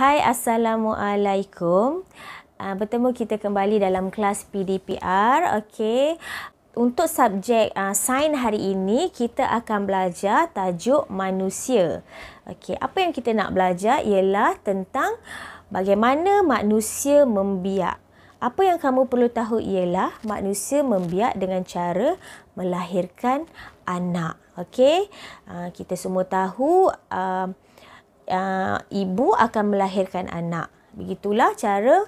Hai Assalamualaikum uh, Bertemu kita kembali dalam kelas PDPR okay. Untuk subjek uh, sains hari ini Kita akan belajar tajuk manusia okay. Apa yang kita nak belajar ialah tentang Bagaimana manusia membiak Apa yang kamu perlu tahu ialah Manusia membiak dengan cara melahirkan anak okay. uh, ah, Kita semua tahu uh, uh, ibu akan melahirkan anak. Begitulah cara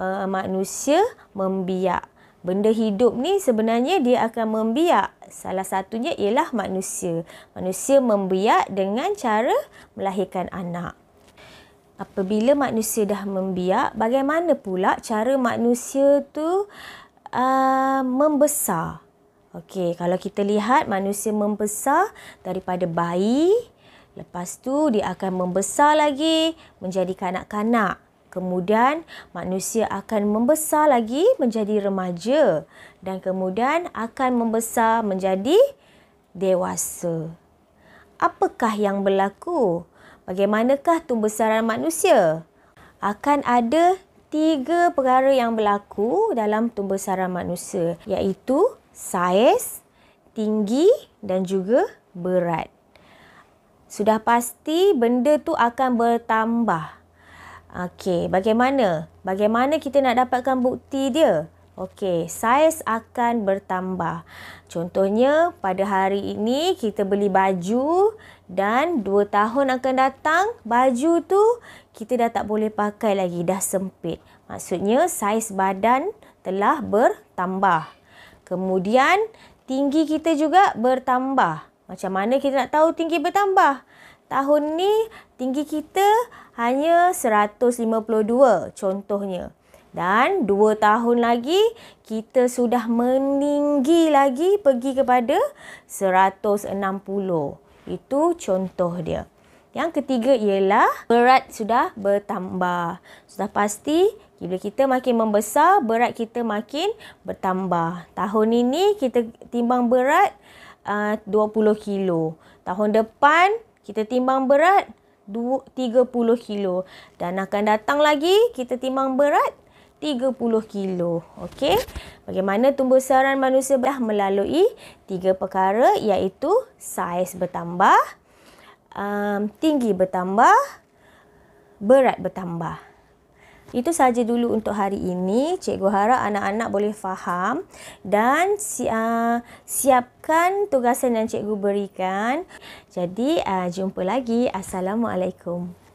uh, manusia membiak. Benda hidup ni sebenarnya dia akan membiak. Salah satunya ialah manusia. Manusia membiak dengan cara melahirkan anak. Apabila manusia dah membiak, bagaimana pula cara manusia tu uh, membesar? Okey, kalau kita lihat manusia membesar daripada bayi, Lepas tu dia akan membesar lagi menjadi kanak-kanak. Kemudian manusia akan membesar lagi menjadi remaja dan kemudian akan membesar menjadi dewasa. Apakah yang berlaku? Bagaimanakah tumbesaran manusia? Akan ada tiga perkara yang berlaku dalam tumbesaran manusia iaitu saiz, tinggi dan juga berat sudah pasti benda tu akan bertambah. Okey, bagaimana? Bagaimana kita nak dapatkan bukti dia? Okey, saiz akan bertambah. Contohnya, pada hari ini kita beli baju dan dua tahun akan datang, baju tu kita dah tak boleh pakai lagi, dah sempit. Maksudnya saiz badan telah bertambah. Kemudian tinggi kita juga bertambah. Macam mana kita nak tahu tinggi bertambah? Tahun ni tinggi kita hanya 152 contohnya. Dan 2 tahun lagi kita sudah meninggi lagi pergi kepada 160. Itu contoh dia. Yang ketiga ialah berat sudah bertambah. Sudah pasti bila kita makin membesar, berat kita makin bertambah. Tahun ini kita timbang berat Ah, uh, 20 kilo. Tahun depan kita timbang berat 30 kilo dan akan datang lagi kita timbang berat 30 kilo. Okey. Bagaimana tumbuh saran manusia dah melalui tiga perkara iaitu saiz bertambah, um, tinggi bertambah, berat bertambah. Itu sahaja dulu untuk hari ini. Cikgu harap anak-anak boleh faham dan si, uh, siapkan tugasan yang cikgu berikan. Jadi, uh, jumpa lagi. Assalamualaikum.